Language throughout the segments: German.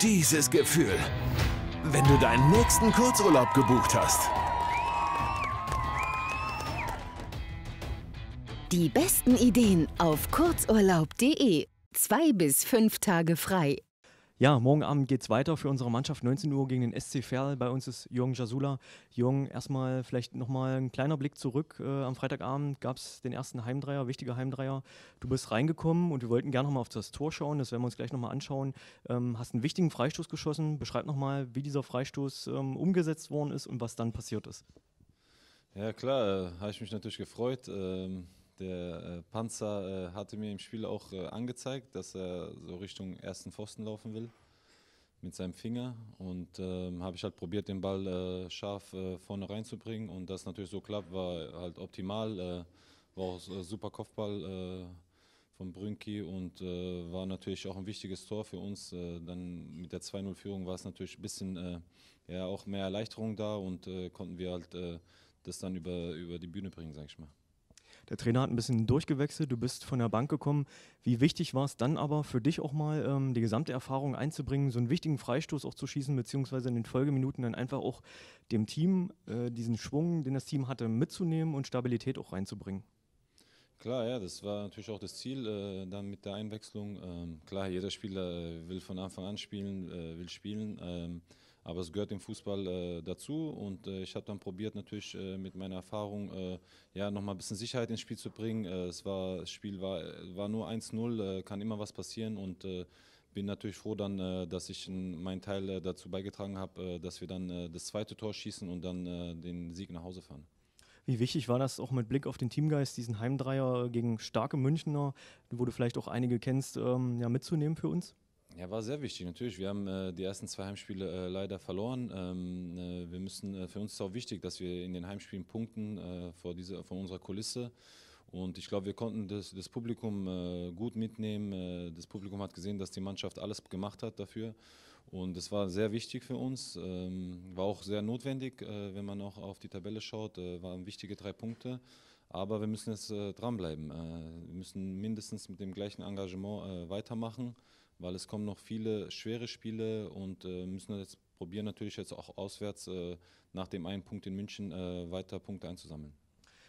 dieses Gefühl, wenn du deinen nächsten Kurzurlaub gebucht hast. Die besten Ideen auf kurzurlaub.de. Zwei bis fünf Tage frei. Ja, morgen Abend geht es weiter für unsere Mannschaft. 19 Uhr gegen den SC Verl. Bei uns ist Jürgen Jasula. Jürgen, erstmal vielleicht nochmal ein kleiner Blick zurück. Äh, am Freitagabend gab es den ersten Heimdreier, wichtiger Heimdreier. Du bist reingekommen und wir wollten gerne nochmal auf das Tor schauen. Das werden wir uns gleich nochmal anschauen. Ähm, hast einen wichtigen Freistoß geschossen. Beschreib nochmal, wie dieser Freistoß ähm, umgesetzt worden ist und was dann passiert ist. Ja, klar, äh, habe ich mich natürlich gefreut. Ähm der äh, Panzer äh, hatte mir im Spiel auch äh, angezeigt, dass er so Richtung ersten Pfosten laufen will mit seinem Finger und ähm, habe ich halt probiert, den Ball äh, scharf äh, vorne reinzubringen und das natürlich so klappt, war halt optimal, äh, war auch super Kopfball von Brünki und äh, war natürlich auch ein wichtiges Tor für uns. Äh, dann mit der 2-0-Führung war es natürlich ein bisschen äh, ja, auch mehr Erleichterung da und konnten wir halt das dann über, über die Bühne bringen, sage ich mal. Der Trainer hat ein bisschen durchgewechselt, du bist von der Bank gekommen. Wie wichtig war es dann aber für dich auch mal, ähm, die gesamte Erfahrung einzubringen, so einen wichtigen Freistoß auch zu schießen, beziehungsweise in den Folgeminuten dann einfach auch dem Team äh, diesen Schwung, den das Team hatte, mitzunehmen und Stabilität auch reinzubringen? Klar, ja, das war natürlich auch das Ziel äh, dann mit der Einwechslung. Ähm, klar, jeder Spieler äh, will von Anfang an spielen, äh, will spielen. Ähm, aber es gehört dem Fußball äh, dazu und äh, ich habe dann probiert natürlich äh, mit meiner Erfahrung äh, ja nochmal ein bisschen Sicherheit ins Spiel zu bringen. Äh, es war, das Spiel war, war nur 1-0, äh, kann immer was passieren und bin natürlich froh dann, dass ich meinen Teil dazu beigetragen habe, dass wir dann das zweite Tor schießen und dann den Sieg nach Hause fahren. Wie wichtig war das auch mit Blick auf den Teamgeist, diesen Heimdreier gegen starke Münchner, wo du vielleicht auch einige kennst, ähm, ja, mitzunehmen für uns? Ja, war sehr wichtig, natürlich. Wir haben äh, die ersten zwei Heimspiele äh, leider verloren. Ähm, äh, wir müssen, äh, für uns ist auch wichtig, dass wir in den Heimspielen punkten äh, vor, diese, vor unserer Kulisse. Und ich glaube, wir konnten das, das Publikum äh, gut mitnehmen. das Publikum hat gesehen, dass die Mannschaft alles gemacht hat dafür. Und das war sehr wichtig für uns. Ähm, war auch sehr notwendig, wenn man auch auf die Tabelle schaut. waren wichtige drei Punkte. Aber wir müssen jetzt dranbleiben. wir müssen mindestens mit dem gleichen Engagement weitermachen weil es kommen noch viele schwere Spiele und äh, müssen jetzt probieren, natürlich jetzt auch auswärts äh, nach dem einen Punkt in München äh, weiter Punkte einzusammeln.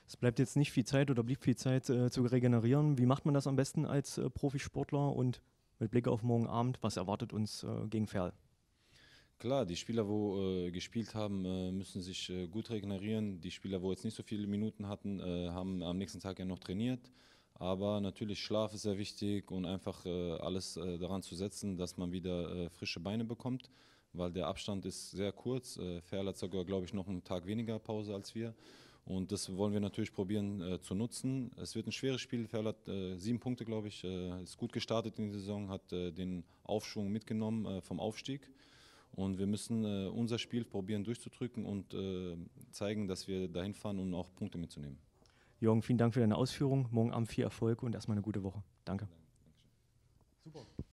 Es bleibt jetzt nicht viel Zeit oder blieb viel Zeit äh, zu regenerieren. Wie macht man das am besten als äh, Profisportler und mit Blick auf morgen Abend, was erwartet uns äh, gegen Ferl? Klar, die Spieler, wo äh, gespielt haben, äh, müssen sich äh, gut regenerieren. Die Spieler, wo jetzt nicht so viele Minuten hatten, haben am nächsten Tag ja noch trainiert. Aber natürlich Schlaf ist sehr wichtig und einfach äh, alles äh, daran zu setzen, dass man wieder äh, frische Beine bekommt, weil der Abstand ist sehr kurz. Äh, Ferl hat sogar, glaube ich, noch einen Tag weniger Pause als wir. Und das wollen wir natürlich probieren äh, zu nutzen. Es wird ein schweres Spiel. Ferl hat äh, sieben Punkte, glaube ich, ist gut gestartet in die Saison, hat den Aufschwung mitgenommen vom Aufstieg. Und wir müssen äh, unser Spiel probieren durchzudrücken und äh, zeigen, dass wir dahin fahren, um auch Punkte mitzunehmen. Jürgen, vielen Dank für deine Ausführung. Morgen Abend viel Erfolg und erstmal eine gute Woche. Danke. Super.